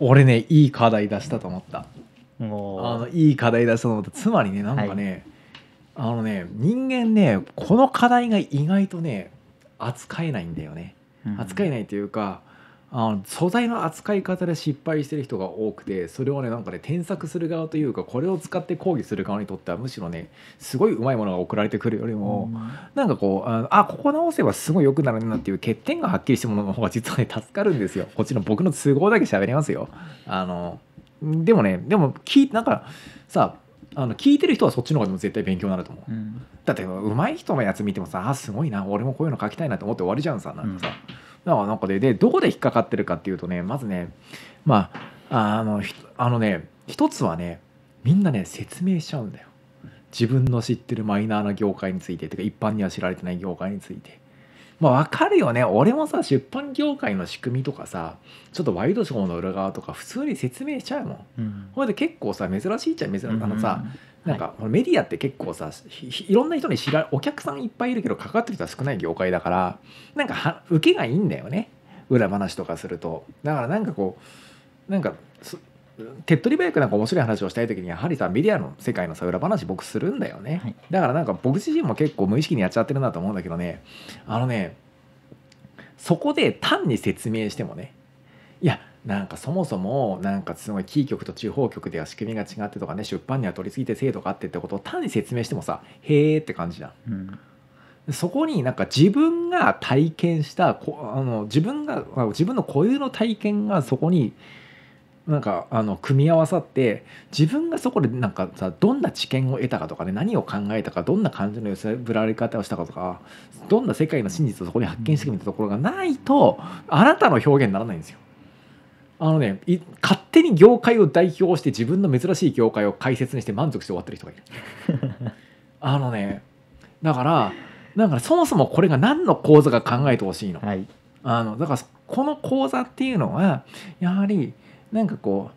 俺ねいい課題出したと思ったあのいい課題出したと思ったつまりねなんかね、はい、あのね人間ねこの課題が意外とね扱えないんだよね、扱えないというかあの素材の扱い方で失敗してる人が多くてそれをねなんかね添削する側というかこれを使って講義する側にとってはむしろねすごいうまいものが送られてくるよりも、うん、なんかこうあここ直せばすごい良くなるなっていう欠点がはっきりしたものの方が実はね助かるんですよこっちの僕の都合だけ喋りますよあのでもねでも聞なんかさあの聞いてる人はそっちの方でも絶対勉強になると思う、うん、だってうまい人のやつ見てもさあすごいな俺もこういうの書きたいなと思って終わりじゃんさなんかさ、うんだからなんかねでどこで引っかかってるかっていうとねまずねまああのあのね一つはねみんなね説明しちゃうんだよ自分の知ってるマイナーな業界についてとか一般には知られてない業界についてまあ分かるよね俺もさ出版業界の仕組みとかさちょっとワイドショーの裏側とか普通に説明しちゃうもん、うん、で結構さ珍しいっちゃ珍しいあのさ、うんうんなんか、メディアって結構さいろんな人に知らお客さんいっぱいいるけど関わってる人は少ない業界だからなんかは受けがいいんだよね裏話とかするとだからなんかこうなんか手っ取り早くなんか面白い話をしたい時にやはりさメディアの世界のさ裏話僕するんだよね、はい、だからなんか僕自身も結構無意識にやっちゃってるなと思うんだけどねあのねそこで単に説明してもねいやなんかそもそもなんかすごいキー局と地方局では仕組みが違ってとかね出版には取り次ぎて制度があってってことを単に説明してもさへえって感じじゃん。うん、そこになんか自分が体験したこあの自分が自分の固有の体験がそこになんかあの組み合わさって自分がそこでなんかさどんな知見を得たかとかね何を考えたかどんな感じの寄せぶられ方をしたかとかどんな世界の真実をそこに発見してみたところがないとあなたの表現にならないんですよ。あのね勝手に業界を代表して自分の珍しい業界を解説にして満足して終わってる人がいる あのねだからだからそもそもこれが何の講座か考えてほしいのはい、あのだからこの講座っていうのはやはりなんかこ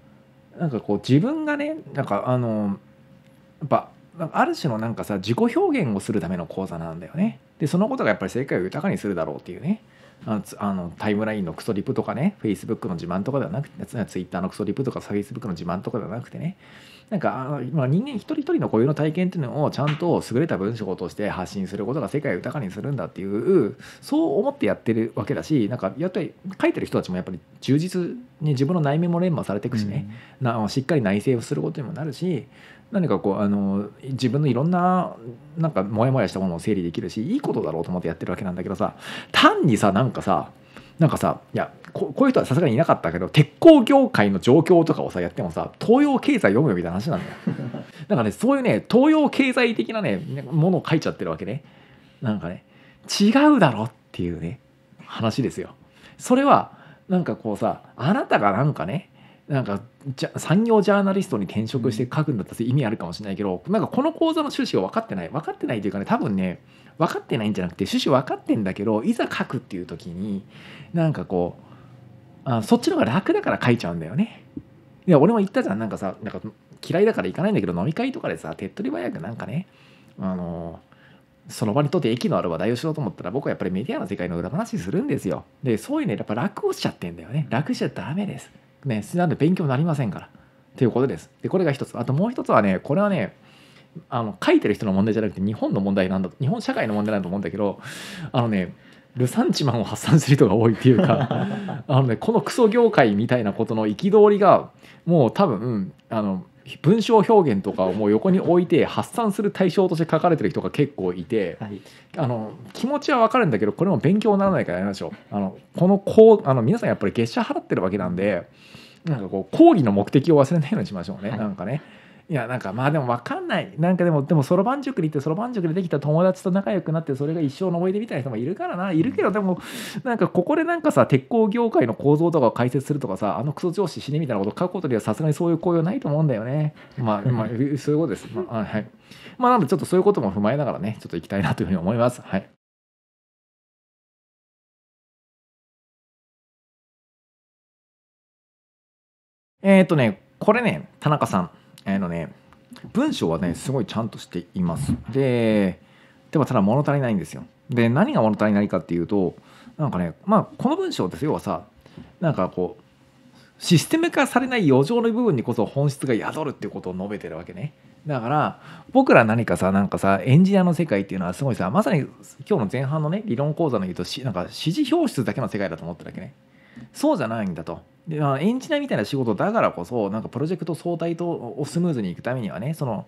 うなんかこう自分がねなんかあのやっぱある種のなんかさ自己表現をするための講座なんだよね。でそのことがやっぱり世界を豊かにするだろうっていうね。あのタイムラインのクソリプとかねフェイスブックの自慢とかではなくてツイッターのクソリプとかフェイスブックの自慢とかではなくてねなんか、まあ、人間一人一人の固有の体験っていうのをちゃんと優れた文章として発信することが世界を豊かにするんだっていうそう思ってやってるわけだしなんかやっぱり書いてる人たちもやっぱり充実に自分の内面も連磨されていくしね、うん、なしっかり内省をすることにもなるし何かこうあの自分のいろんななんかモヤモヤしたものを整理できるしいいことだろうと思ってやってるわけなんだけどさ単にさなんかかさなんかさいやこういう人はさすがにいなかったけど鉄鋼業界の状況とかをさやってもさ東洋経済読むよみたいな話なんだよ なんかねそういうね東洋経済的なねものを書いちゃってるわけねなんかね違うだろっていうね話ですよそれはなんかこうさあなたがなんかねなんかじゃ産業ジャーナリストに転職して書くんだったら意味あるかもしれないけど、なんかこの講座の趣旨が分かってない分かってないというかね多分ね分かってないんじゃなくて趣旨分かってんだけどいざ書くっていう時になんかこうあそっちの方が楽だから書いちゃうんだよね。いや俺も言ったじゃんなんかさなんか嫌いだから行かないんだけど飲み会とかでさ手っ取り早くなんかねあのその場にとって駅のある話題をしようと思ったら僕はやっぱりメディアの世界の裏話するんですよ。でそういうねやっぱ楽をしちゃってんだよね楽しちゃダメです。ね、なんで勉強になりませんから。ということです。で、これが一つ。あともう一つはね、これはね、あの書いてる人の問題じゃなくて日本の問題なんだ日本社会の問題なんだと思うんだけどあのねルサンチマンを発散する人が多いっていうか あの、ね、このクソ業界みたいなことの憤りがもう多分あの文章表現とかをもう横に置いて発散する対象として書かれてる人が結構いて、はい、あの気持ちは分かるんだけどこれも勉強にならないからやりましょうあのこのこうあの皆さんやっぱり月謝払ってるわけなんでなんかこう講義の目的を忘れないようにしましょうね、はい、なんかね。いやなんかまあでも分かんないなんかでもでもそろばん塾に行ってそろばん塾でできた友達と仲良くなってそれが一生の思い出みたいな人もいるからないるけどでもなんかここでなんかさ鉄鋼業界の構造とかを解説するとかさあのクソ上司死ねみたいなこと書くことにはさすがにそういう行為はないと思うんだよねまあまあそういうことです、まあ、はいまあなのでちょっとそういうことも踏まえながらねちょっといきたいなというふうに思いますはいえー、っとねこれね田中さんあのね文章はねすごいちゃんとしていますででもただ物足りないんですよで何が物足りないかっていうとなんかねまあこの文章って要はさなんかこうシステム化されない余剰の部分にこそ本質が宿るっていうことを述べてるわけねだから僕ら何かさなんかさエンジニアの世界っていうのはすごいさまさに今日の前半のね理論講座の言うとなんか指示表出だけの世界だと思ってるわけねそうじゃないんだと。でまあ、エンジニアみたいな仕事だからこそなんかプロジェクト総体とをスムーズにいくためにはねその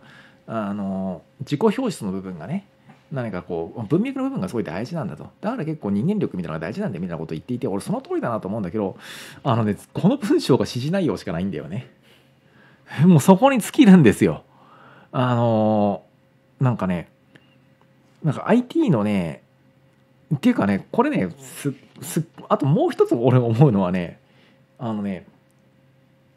あの自己表出の部分がね何かこう文脈の部分がすごい大事なんだとだから結構人間力みたいなのが大事なんだみたいなことを言っていて俺その通りだなと思うんだけどあのねこの文章が指示内容しかないんだよねもうそこに尽きるんですよあのなんかねなんか IT のねっていうかねこれねすすあともう一つ俺思うのはねあのね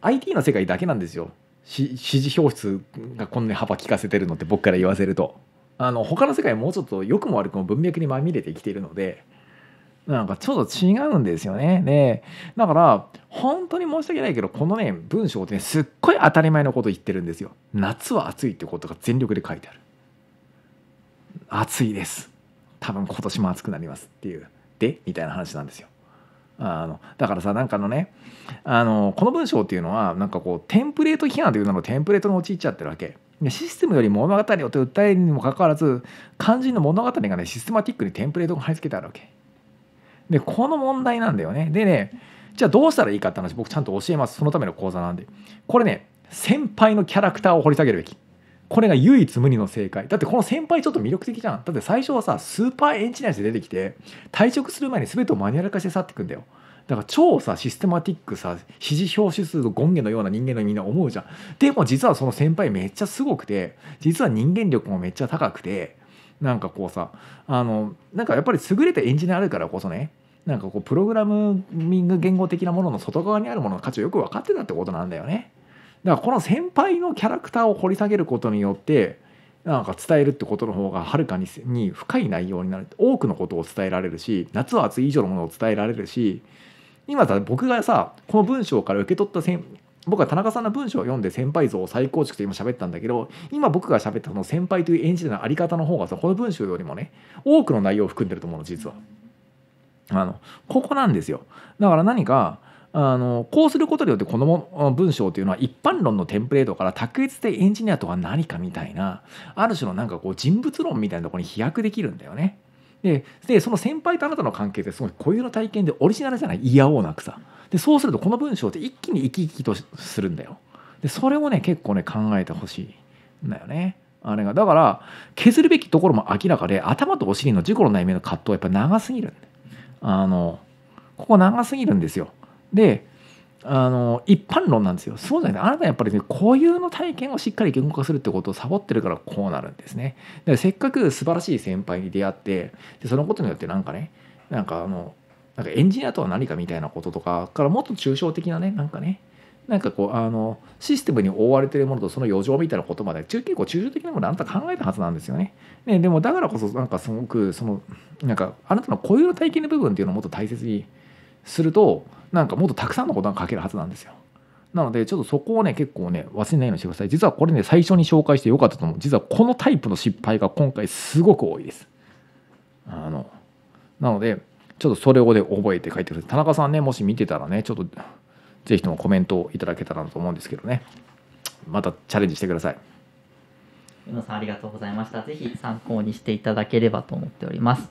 IT の世界だけなんですよ指示表出がこんな幅利かせてるのって僕から言わせるとあの他の世界もうちょっと良くも悪くも文脈にまみれて生きてるのでなんかちょっと違うんですよねでだから本当に申し訳ないけどこのね文章ってねすっごい当たり前のこと言ってるんですよ夏は暑いってことが全力で書いてある暑いです多分今年も暑くなりますっていうでみたいな話なんですよ。あのだからさなんかのねあのこの文章っていうのはなんかこうテンプレート批判という名のテンプレートに陥っちゃってるわけ。システムより物語をと訴えるにもかかわらず肝心の物語がねシステマティックにテンプレートが貼り付けてあるわけ。でこの問題なんだよね。でねじゃあどうしたらいいかって話僕ちゃんと教えますそのための講座なんで。これね先輩のキャラクターを掘り下げるべき。これが唯一無二の正解だってこの先輩ちょっと魅力的じゃんだって最初はさスーパーエンジニアで出てきて退職する前に全てをマニュアル化して去ってくんだよだから超さシステマティックさ指示表指数の権限のような人間のみんな思うじゃんでも実はその先輩めっちゃすごくて実は人間力もめっちゃ高くてなんかこうさあのなんかやっぱり優れたエンジニアあるからこそねなんかこうプログラミング言語的なものの外側にあるものの価値をよく分かってたってことなんだよね。だからこの先輩のキャラクターを掘り下げることによってなんか伝えるってことの方がはるかにに深い内容になる多くのことを伝えられるし夏は暑い以上のものを伝えられるし今僕がさこの文章から受け取った先僕は田中さんの文章を読んで先輩像を再構築し今喋ったんだけど今僕が喋ったその先輩という演じてのあり方の方がさこの文章よりもね多くの内容を含んでると思うの実は。あのここなんですよだから何かあのこうすることによってこの文章というのは一般論のテンプレートから卓越でエンジニアとは何かみたいなある種のなんかこう人物論みたいなところに飛躍できるんだよね。ででその先輩とあなたの関係ってすごい固有の体験でオリジナルじゃない嫌おうなくさでそうするとこの文章って一気に生き生きとするんだよでそれをね結構ね考えてほしいんだよねあれがだから削るべきところも明らかで頭とお尻の事故の内面の葛藤はやっぱ長すぎるあのここ長すぎるんですよであの一般論なんですよそうじゃなあなたやっぱりね固有の体験をしっかり言語化するってことをサボってるからこうなるんですねでせっかく素晴らしい先輩に出会ってでそのことによってなんかねなんかあのなんかエンジニアとは何かみたいなこととかからもっと抽象的なねなんかねなんかこうあのシステムに覆われてるものとその余剰みたいなことまで結構抽象的なものあなた考えたはずなんですよね。ねでもだからこそなんかすごくそのなんかあなたの固有の体験の部分っていうのをもっと大切にするとなんかもっとたくさんのことが書けるはずなんですよ。なのでちょっとそこをね結構ね忘れないようにしてください。実はこれね最初に紹介してよかったと思う。実はこのタイプの失敗が今回すごく多いです。あのなのでちょっとそれをね覚えて書いてください。田中さんねもし見てたらねちょっとぜひともコメントをいただけたらなと思うんですけどね。またチャレンジしてください。宇野さんありがとうございました。ぜひ参考にしていただければと思っております。